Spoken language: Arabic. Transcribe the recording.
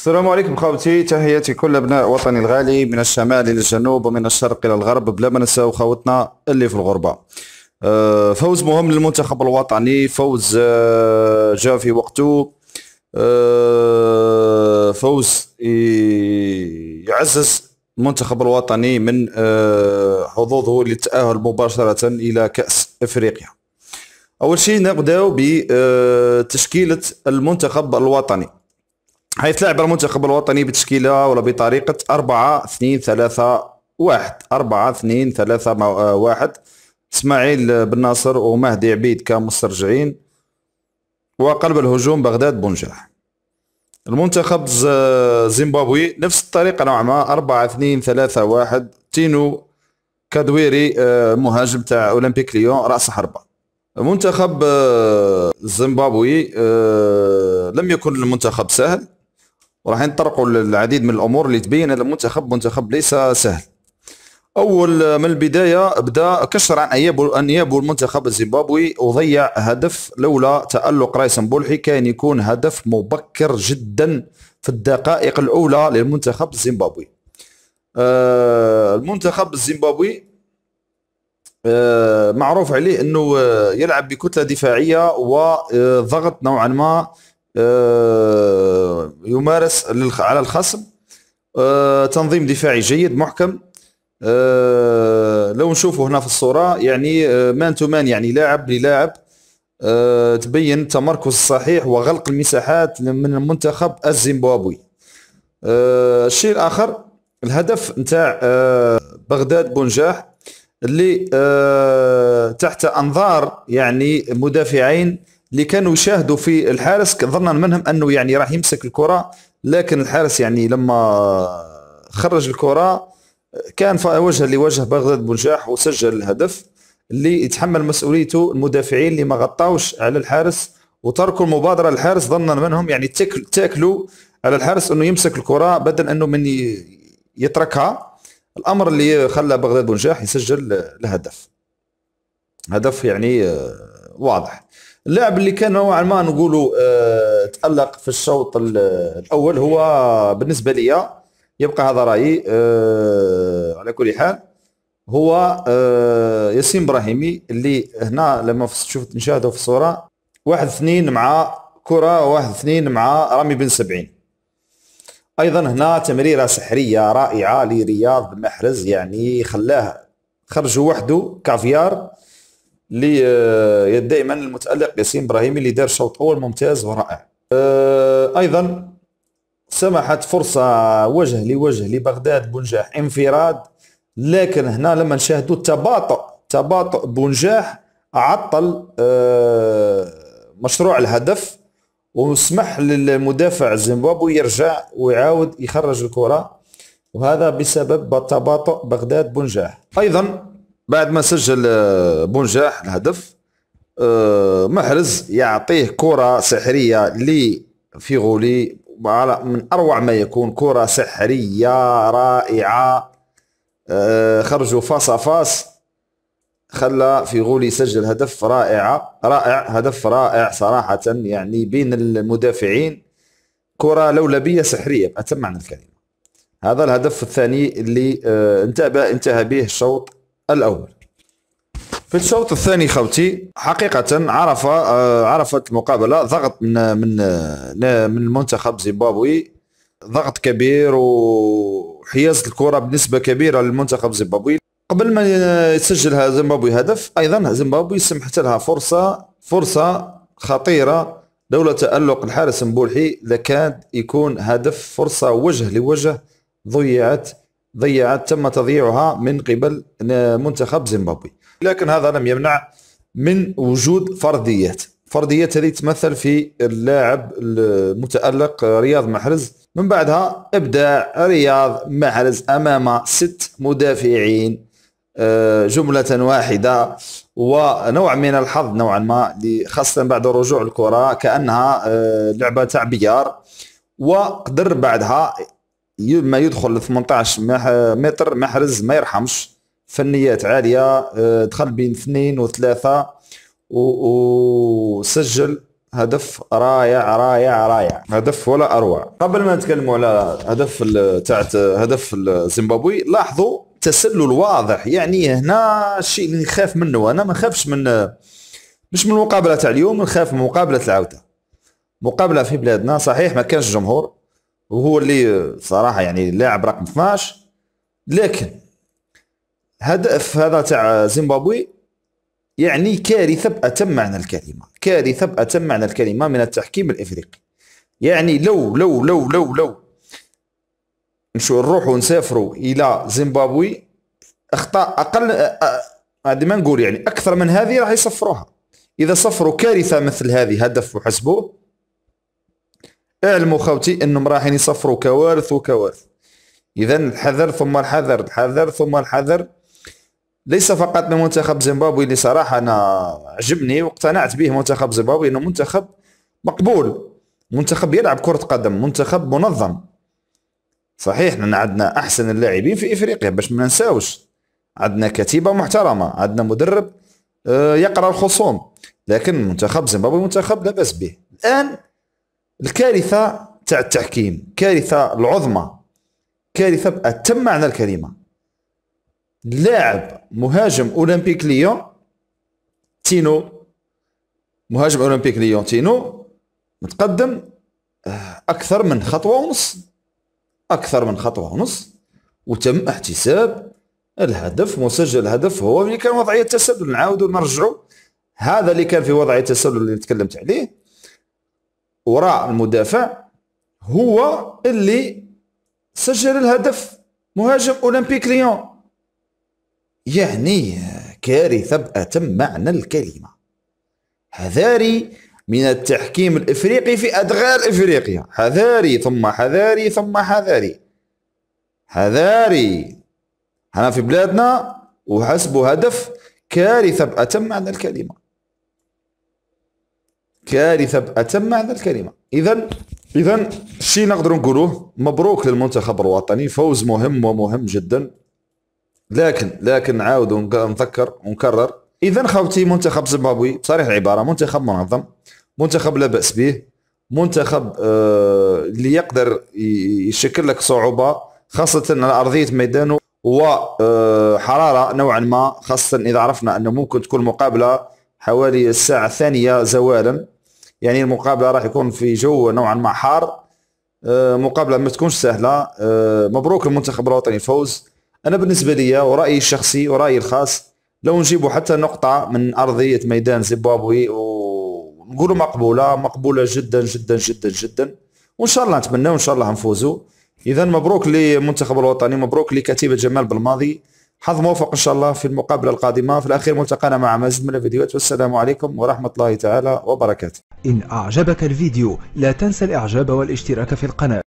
السلام عليكم خوتي تحياتي كل ابناء وطني الغالي من الشمال الى الجنوب ومن الشرق الى الغرب بلا ما نساو خوتنا اللي في الغربه آه، فوز مهم للمنتخب الوطني فوز آه، جاء في وقته آه، فوز يعزز المنتخب الوطني من حظوظه للتأهل مباشرة إلى كأس إفريقيا أول شيء نبداو بتشكيلة المنتخب الوطني لعب المنتخب الوطني بتشكيله ولا بطريقه 4 2 3 1 4 2 3 1 اسماعيل بن ناصر ومهدي عبيد كمسترجعين وقلب الهجوم بغداد بنجاح المنتخب زيمبابوي نفس الطريقه نوعا ما 4 2 3 1 تينو كادويري آه، مهاجم تاع اولمبيك ليون راس حربه المنتخب آه، زيمبابوي آه، لم يكن المنتخب سهل وراح نطرقوا للعديد من الامور اللي تبين هذا المنتخب منتخب ليس سهل اول من البدايه بدا كسر عن انيابه انيابه المنتخب الزيمبابوي وضيع هدف لولا تالق رايس بولحي كان يكون هدف مبكر جدا في الدقائق الاولى للمنتخب الزيمبابوي آه المنتخب الزيمبابوي آه معروف عليه انه آه، يلعب بكتله دفاعيه وضغط نوعا ما آه، يمارس على الخصم آه، تنظيم دفاعي جيد محكم آه، لو نشوفه هنا في الصورة يعني مان تو مان يعني لاعب للاعب تبين التمركز الصحيح وغلق المساحات من المنتخب الزيمبابوي الشيء الآخر الهدف نتاع بغداد بنجاح اللي تحت أنظار يعني مدافعين اللي كانوا يشاهدوا في الحارس ظنا منهم انه يعني راح يمسك الكره لكن الحارس يعني لما خرج الكره كان وجها لوجه بغداد بنجاح وسجل الهدف اللي يتحمل مسؤوليته المدافعين اللي ما غطاوش على الحارس وتركوا المبادره للحارس ظنا منهم يعني تاكلوا على الحارس انه يمسك الكره بدل انه من يتركها الامر اللي خلى بغداد بنجاح يسجل الهدف هدف يعني آه، واضح اللاعب اللي كان نوعا ما نقولوا أه تالق في الشوط الاول هو بالنسبه لي يبقى هذا رايي أه على كل حال هو أه ياسين ابراهيمي اللي هنا لما شفت نشاهده في الصوره واحد اثنين مع كره واحد اثنين مع رامي بن سبعين ايضا هنا تمريره سحريه رائعه لرياض بن محرز يعني خلاه خرجوا وحده كافيار اللي آه، دائما المتالق ياسين ابراهيمي اللي دار شوط اول ممتاز ورائع آه، ايضا سمحت فرصه وجه لوجه لبغداد بنجاح انفراد لكن هنا لما نشاهدوا التباطؤ تباطؤ بنجاح عطل آه، مشروع الهدف وسمح للمدافع الزيمبابوي يرجع ويعاود يخرج الكره وهذا بسبب تباطؤ بغداد بنجاح ايضا بعد ما سجل آه، بونجاح الهدف آه، محرز يعطيه كرة سحرية لفيغولي من أروع ما يكون كرة سحرية رائعة آه، خرجوا فاس فاس خلى فيغولي يسجل هدف رائعة رائع هدف رائع صراحة يعني بين المدافعين كرة لولبية سحرية بأتم معنى الكلمة هذا الهدف الثاني اللي انتهى به الشوط الأول في الشوط الثاني خوتي حقيقة عرف آه، عرفت المقابلة ضغط من من آه، من منتخب زيمبابوي ضغط كبير وحيازة الكرة بنسبة كبيرة للمنتخب زيمبابوي قبل ما يسجل زيمبابوي هدف أيضا زيمبابوي سمحت لها فرصة فرصة خطيرة لولا تألق الحارس مبولحي لكاد يكون هدف فرصة وجه لوجه ضيعت ضيعت تم تضييعها من قبل منتخب زيمبابوي لكن هذا لم يمنع من وجود فرديات فرديات هذه تمثل في اللاعب المتألق رياض محرز من بعدها إبداع رياض محرز أمام ست مدافعين آه، جملة واحدة ونوع من الحظ نوعا ما خاصة بعد رجوع الكرة كأنها آه، لعبة تاع بيار وقدر بعدها ما يدخل 18 متر محرز ما يرحمش فنيات عالية آه، دخل بين اثنين وثلاثة وسجل هدف رائع رائع رائع هدف ولا اروع قبل ما نتكلموا على هدف تاعت هدف زيمبابوي لاحظوا تسلل واضح يعني هنا الشيء اللي نخاف منه انا ما نخافش من مش من المقابله تاع اليوم نخاف من مقابله العوده مقابله في بلادنا صحيح ما كانش جمهور وهو اللي صراحه يعني لاعب رقم 12 لكن هدف هذا تاع زيمبابوي يعني كارثه باتم معنى الكلمه كارثه باتم معنى الكلمه من التحكيم الافريقي يعني لو لو لو لو لو نشو نروحوا نسافروا الى زيمبابوي اخطاء اقل هذه ما نقول يعني اكثر من هذه راح يصفروها اذا صفروا كارثه مثل هذه هدف وحسبوه اعلموا خوتي انهم رايحين يصفروا كوارث وكوارث اذا الحذر ثم الحذر الحذر ثم الحذر ليس فقط من منتخب زيمبابوي اللي صراحه انا عجبني واقتنعت به منتخب زيمبابوي انه منتخب مقبول منتخب يلعب كره قدم منتخب منظم صحيح ان عندنا احسن اللاعبين في افريقيا باش ما ننساوش عندنا كتيبه محترمه عندنا مدرب آه، يقرا الخصوم لكن منتخب زيمبابوي منتخب لا باس به الان الكارثه تاع التحكيم كارثه العظمى كارثه باتم معنى الكلمه لاعب مهاجم اولمبيك ليون تينو مهاجم اولمبيك ليون تينو متقدم آه، اكثر من خطوه ونص اكثر من خطوه ونص وتم احتساب الهدف مسجل الهدف هو اللي كان وضعيه تسلل نعاودوا نرجعوا هذا اللي كان في وضعيه التسلل اللي تكلمت عليه وراء المدافع هو اللي سجل الهدف مهاجم اولمبيك ليون يعني كارثه باتم معنى الكلمه حذاري من التحكيم الافريقي في ادغال افريقيا حذاري ثم حذاري ثم حذاري حذاري هنا في بلادنا وحسب هدف كارثه باتم معنى الكلمه كارثه اتم معنى الكلمه اذا اذا شي نقدر نقولوه مبروك للمنتخب الوطني فوز مهم ومهم جدا لكن لكن نعاود نذكر ونكرر اذا خوتي منتخب زيمبابوي بصريح العباره منتخب منظم منتخب لا باس به منتخب آه، اللي يقدر يشكل لك صعوبه خاصه على ارضيه ميدانه وحراره آه، نوعا ما خاصه اذا عرفنا انه ممكن تكون مقابله حوالي الساعه الثانيه زوالا يعني المقابله راح يكون في جو نوعا ما حار آه، مقابله ما تكونش سهله آه، مبروك المنتخب الوطني الفوز انا بالنسبه لي ورايي الشخصي ورايي الخاص لو نجيبوا حتى نقطه من ارضيه ميدان زيمبابوي ونقولوا مقبوله مقبوله جدا جدا جدا جدا وان شاء الله نتمنى وان شاء الله نفوزوا اذا مبروك للمنتخب الوطني مبروك لكتيبه جمال بالماضي حظ موفق ان شاء الله في المقابله القادمه في الاخير ملتقانا مع مزيد من الفيديوهات والسلام عليكم ورحمه الله تعالى وبركاته ان اعجبك الفيديو لا تنسى الاعجاب والاشتراك في القناه